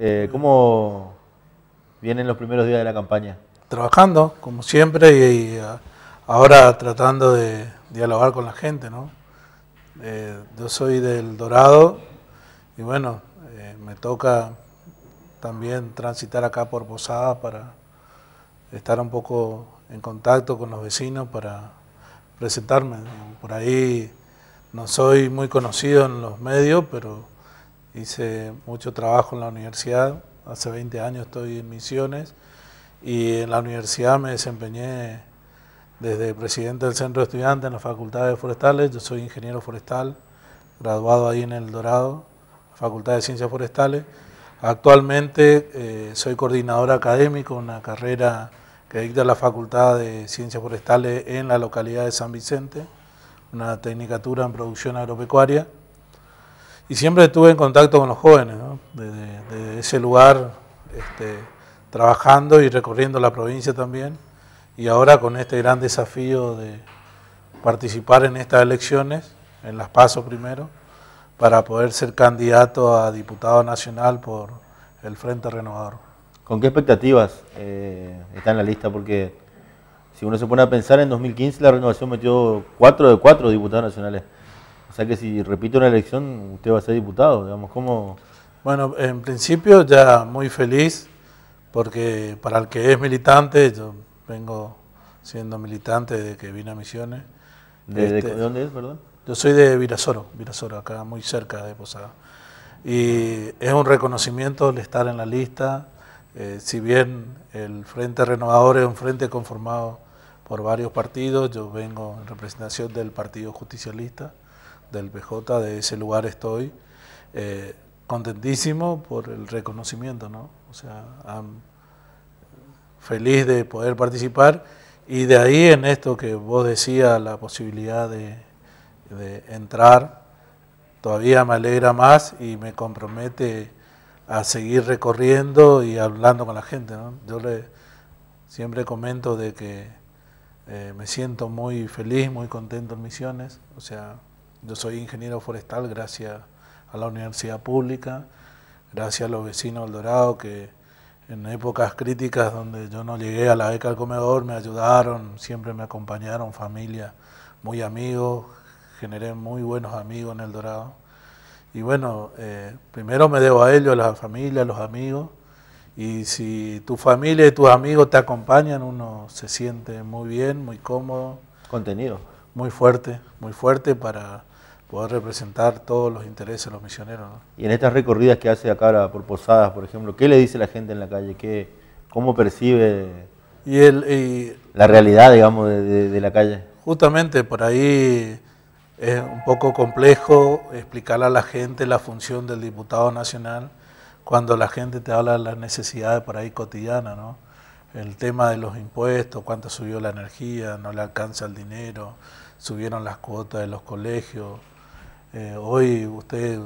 Eh, ¿Cómo vienen los primeros días de la campaña? Trabajando, como siempre, y, ah, ahora tratando de dialogar con la gente, ¿no? Eh, yo soy del Dorado y bueno, eh, me toca también transitar acá por Posada para estar un poco en contacto con los vecinos para presentarme. Por ahí no soy muy conocido en los medios, pero hice mucho trabajo en la universidad, hace 20 años estoy en misiones y en la universidad me desempeñé desde presidente del centro de estudiantes en Facultad de forestales, yo soy ingeniero forestal, graduado ahí en El Dorado, Facultad de Ciencias Forestales. Actualmente eh, soy coordinador académico, una carrera que dicta la Facultad de Ciencias Forestales en la localidad de San Vicente, una tecnicatura en producción agropecuaria. Y siempre estuve en contacto con los jóvenes, desde, ese lugar, este, trabajando y recorriendo la provincia también. Y ahora con este gran desafío de participar en estas elecciones, en las PASO primero, para poder ser candidato a diputado nacional por el Frente Renovador. ¿Con qué expectativas eh, está en la lista? Porque si uno se pone a pensar, en 2015 la renovación metió cuatro de cuatro diputados nacionales. O sea que si repite una elección, usted va a ser diputado, digamos, ¿cómo...? Bueno, en principio ya muy feliz, porque para el que es militante, yo vengo siendo militante desde que vine a Misiones. ¿De, este, dónde es, perdón? Yo soy de Virasoro, Virasoro, acá muy cerca de Posada. Y es un reconocimiento el estar en la lista, eh, si bien el Frente Renovador es un frente conformado por varios partidos, yo vengo en representación del Partido Justicialista, del PJ, de ese lugar estoy. Eh, contentísimo por el reconocimiento, ¿no? O sea, feliz de poder participar y de ahí en esto que vos decías, la posibilidad de, entrar, todavía me alegra más y me compromete a seguir recorriendo y hablando con la gente, ¿no? Yo le, siempre comento de que eh, me siento muy feliz, muy contento en Misiones, o sea, yo soy ingeniero forestal gracias a la universidad pública, gracias a los vecinos del Dorado que en épocas críticas donde yo no llegué a la beca al comedor me ayudaron, siempre me acompañaron, familia, muy amigos, generé muy buenos amigos en el Dorado. Y bueno, eh, primero me debo a ellos, a la familia, a los amigos. Y si tu familia y tus amigos te acompañan, uno se siente muy bien, muy cómodo. Contenido. Muy fuerte, muy fuerte para poder representar todos los intereses de los misioneros. Y en estas recorridas que hace acá por Posadas, por ejemplo, ¿qué le dice la gente en la calle? ¿Qué, ¿Cómo percibe la realidad, digamos, de, la calle? Justamente por ahí es un poco complejo explicarle a la gente la función del diputado nacional cuando la gente te habla de las necesidades por ahí cotidianas, ¿no? El tema de los impuestos, cuánto subió la energía, no le alcanza el dinero, subieron las cuotas de los colegios, eh, hoy usted,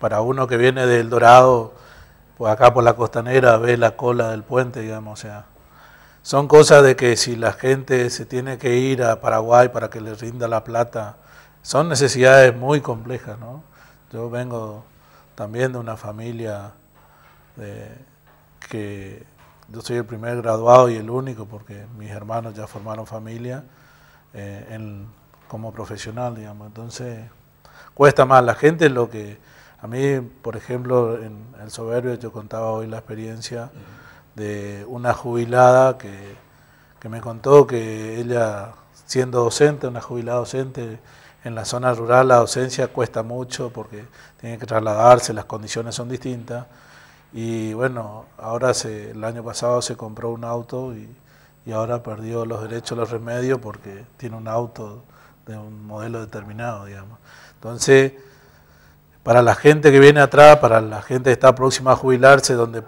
para uno que viene del Dorado, pues acá por la costanera, ve la cola del puente, digamos, o sea, son cosas de que si la gente se tiene que ir a Paraguay para que le rinda la plata, son necesidades muy complejas, ¿no? Yo vengo también de una familia que yo soy el primer graduado y el único porque mis hermanos ya formaron familia eh, como profesional, digamos. Entonces, cuesta más. La gente lo que... A mí, por ejemplo, en El Soberbio yo contaba hoy la experiencia de una jubilada que, me contó que ella, siendo docente, una jubilada docente, en la zona rural la docencia cuesta mucho porque tiene que trasladarse, las condiciones son distintas. Y bueno, ahora se, el año pasado se compró un auto y, y ahora perdió los derechos, los remedios porque tiene un auto de un modelo determinado, digamos. Entonces, para la gente que viene atrás, para la gente que está próxima a jubilarse, donde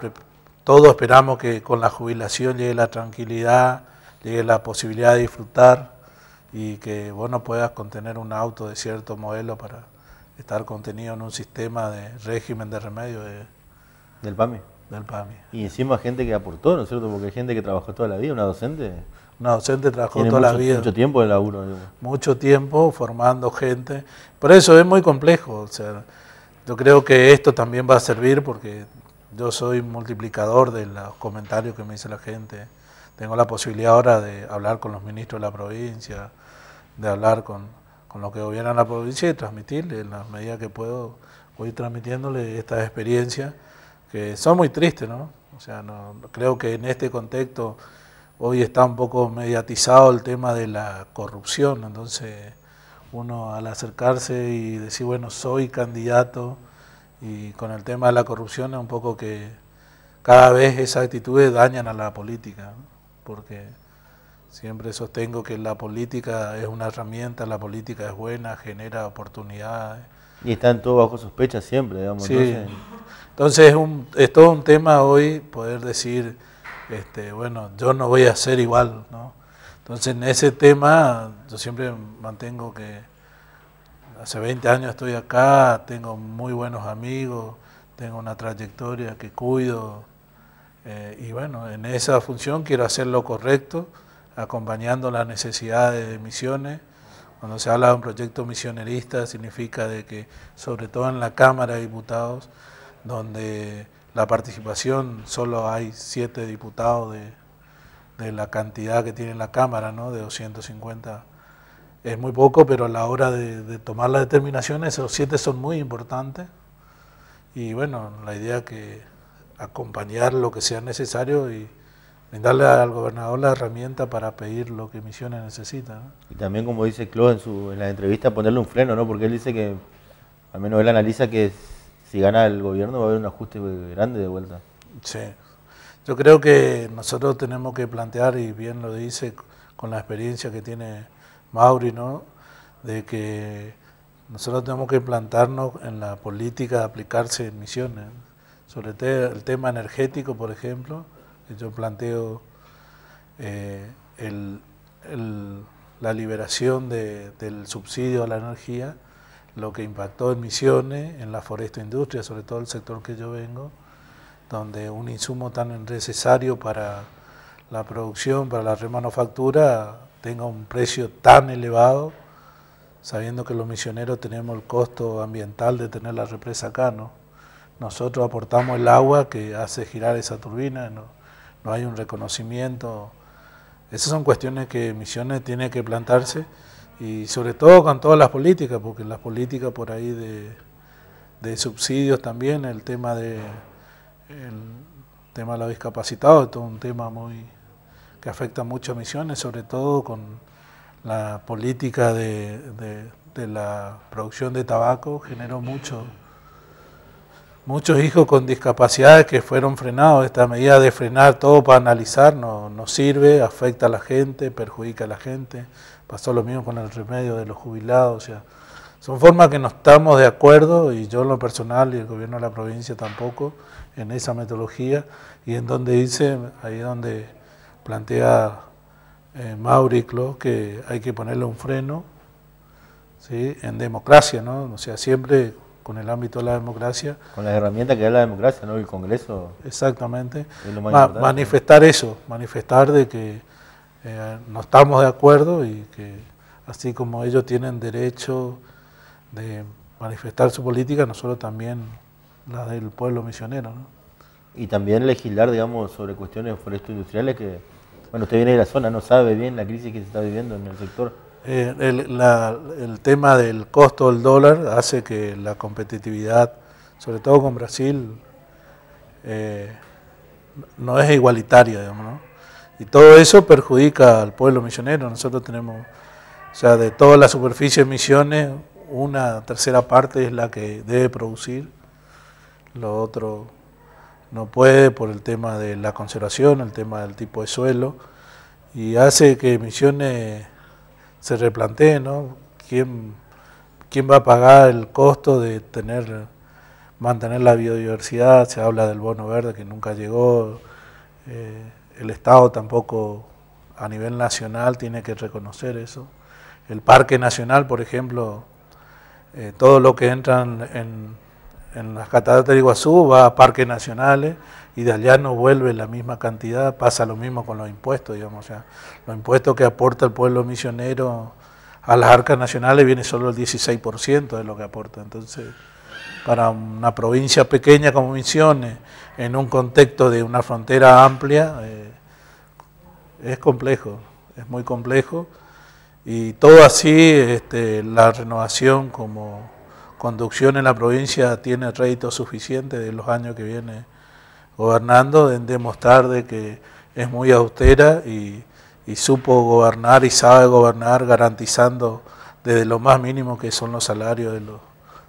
todos esperamos que con la jubilación llegue la tranquilidad, llegue la posibilidad de disfrutar y que vos no puedas contener un auto de cierto modelo para estar contenido en un sistema de régimen de remedio. del PAMI. Del PAMI. Y encima gente que aportó, ¿no es cierto? Porque hay gente que trabajó toda la vida, una docente una docente trabajó toda la vida. Mucho tiempo de laburo. Mucho tiempo formando gente. Por eso es muy complejo. O sea, yo creo que esto también va a servir porque yo soy multiplicador de los comentarios que me dice la gente. Tengo la posibilidad ahora de hablar con los ministros de la provincia, de hablar con, con los que gobiernan la provincia y transmitirle en la medida que puedo, voy transmitiéndole estas experiencias que son muy tristes, ¿no? O sea, no, creo que en este contexto hoy está un poco mediatizado el tema de la corrupción, entonces uno al acercarse y decir, bueno, soy candidato, y con el tema de la corrupción es un poco que cada vez esas actitudes dañan a la política, porque siempre sostengo que la política es una herramienta, la política es buena, genera oportunidades. Y están todos bajo sospecha siempre, digamos. Sí. Entonces, es todo un tema hoy poder decir este, bueno, yo no voy a ser igual, Entonces en ese tema yo siempre mantengo que hace 20 años estoy acá, tengo muy buenos amigos, tengo una trayectoria que cuido eh, y bueno, en esa función quiero hacer lo correcto, acompañando las necesidades de misiones. Cuando se habla de un proyecto misionerista significa de que, sobre todo en la Cámara de Diputados, donde la participación, solo hay siete diputados de, de la cantidad que tiene la Cámara, ¿no? de 250. Es muy poco, pero a la hora de, tomar las determinaciones, esos siete son muy importantes. Y bueno, la idea es que acompañar lo que sea necesario y brindarle al gobernador la herramienta para pedir lo que Misiones necesita. Y también, como dice Claude en, su, en la entrevista, ponerle un freno, ¿no? porque él dice que, al menos él analiza que si gana el gobierno va a haber un ajuste grande de vuelta. Sí. Yo creo que nosotros tenemos que plantear, y bien lo dice con la experiencia que tiene Mauri, de que nosotros tenemos que plantarnos en la política de aplicarse en misiones. Sobre el tema energético, por ejemplo, yo planteo eh, la liberación del subsidio a la energía lo que impactó en Misiones, en la foresta industria, sobre todo el sector que yo vengo, donde un insumo tan necesario para la producción, para la remanufactura, tenga un precio tan elevado, sabiendo que los misioneros tenemos el costo ambiental de tener la represa acá, ¿no? Nosotros aportamos el agua que hace girar esa turbina, no, no hay un reconocimiento. Esas son cuestiones que Misiones tiene que plantarse y sobre todo con todas las políticas, porque las políticas por ahí de, subsidios también, el tema de el tema de los discapacitados, es todo un tema muy que afecta mucho a Misiones, sobre todo con la política de, la producción de tabaco, generó mucho, muchos hijos con discapacidades que fueron frenados. Esta medida de frenar todo para analizar no, no sirve, afecta a la gente, perjudica a la gente. Pasó lo mismo con el remedio de los jubilados. O sea, son formas que no estamos de acuerdo, y yo en lo personal y el gobierno de la provincia tampoco, en esa metodología, y en donde dice, ahí donde plantea eh, que hay que ponerle un freno ¿sí? en democracia, ¿no? O sea, siempre con el ámbito de la democracia. Con las herramientas que da la democracia, ¿no? El Congreso. Exactamente. manifestar eso, manifestar de que eh, no estamos de acuerdo y que así como ellos tienen derecho de manifestar su política, nosotros también la del pueblo misionero. ¿no? Y también legislar, digamos, sobre cuestiones forestales industriales que, bueno, usted viene de la zona, no sabe bien la crisis que se está viviendo en el sector. Eh, el, tema del costo del dólar hace que la competitividad, sobre todo con Brasil, eh, no es igualitaria, digamos, ¿no? Y todo eso perjudica al pueblo misionero. Nosotros tenemos, o sea, de toda la superficie de misiones, una tercera parte es la que debe producir. Lo otro no puede por el tema de la conservación, el tema del tipo de suelo. Y hace que misiones se replanteen, ¿no? ¿Quién, quién va a pagar el costo de tener mantener la biodiversidad? Se habla del bono verde que nunca llegó. Eh, el Estado tampoco a nivel nacional tiene que reconocer eso. El Parque Nacional, por ejemplo, eh, todo lo que entran en, en las cataratas de Iguazú va a parques nacionales y de allá no vuelve la misma cantidad, pasa lo mismo con los impuestos, digamos, o sea, los impuestos que aporta el pueblo misionero a las arcas nacionales viene solo el 16% de lo que aporta, entonces para una provincia pequeña como Misiones, en un contexto de una frontera amplia, eh, es complejo, es muy complejo. Y todo así, este, la renovación como conducción en la provincia tiene rédito suficiente de los años que viene gobernando, en demostrar que es muy austera y supo gobernar y sabe gobernar garantizando desde lo más mínimo que son los salarios de los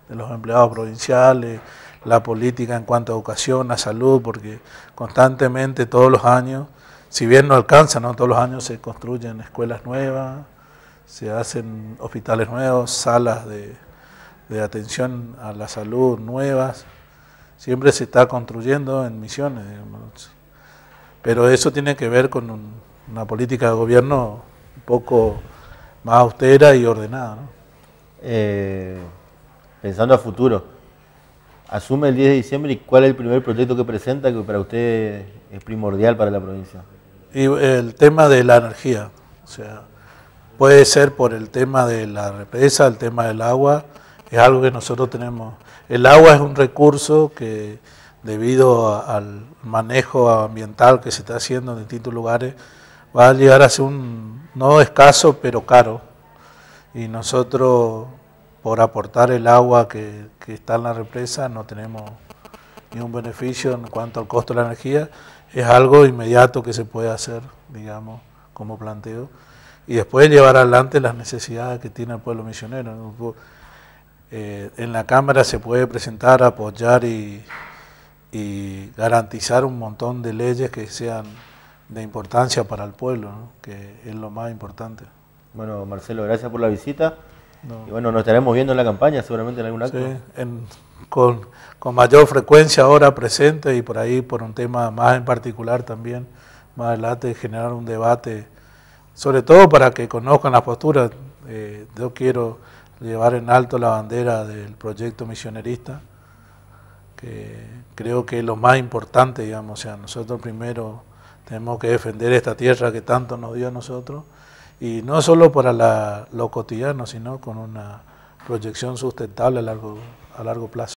de los empleados provinciales, la política en cuanto a educación, a salud, porque constantemente todos los años, si bien no alcanza, ¿no? todos los años se construyen escuelas nuevas, se hacen hospitales nuevos, salas de, atención a la salud nuevas, siempre se está construyendo en misiones, pero eso tiene que ver con una política de gobierno un poco más austera y ordenada. Eh, pensando a futuro, asume el 10 de diciembre y cuál es el primer proyecto que presenta que para usted es primordial para la provincia. Y eh, el tema de la energía, o sea, puede ser por el tema de la represa, el tema del agua, es algo que nosotros tenemos. El agua es un recurso que debido al manejo ambiental que se está haciendo en distintos lugares, va a llegar a ser un, no escaso, pero caro. Y nosotros por aportar el agua que, está en la represa, no tenemos un beneficio en cuanto al costo de la energía. Es algo inmediato que se puede hacer, digamos, como planteo. Y después llevar adelante las necesidades que tiene el pueblo misionero. Eh, en la Cámara se puede presentar, apoyar y, garantizar un montón de leyes que sean de importancia para el pueblo, que es lo más importante. Bueno, Marcelo, gracias por la visita. Y bueno, nos estaremos viendo en la campaña, seguramente en algún acto. con, mayor frecuencia ahora presente y por ahí por un tema más en particular también, más adelante generar un debate, sobre todo para que conozcan las posturas. Eh, yo quiero llevar en alto la bandera del proyecto misionerista, que creo que es lo más importante, digamos, o sea, nosotros primero tenemos que defender esta tierra que tanto nos dio a nosotros y no solo para lo cotidiano, sino con una proyección sustentable a largo, a largo plazo.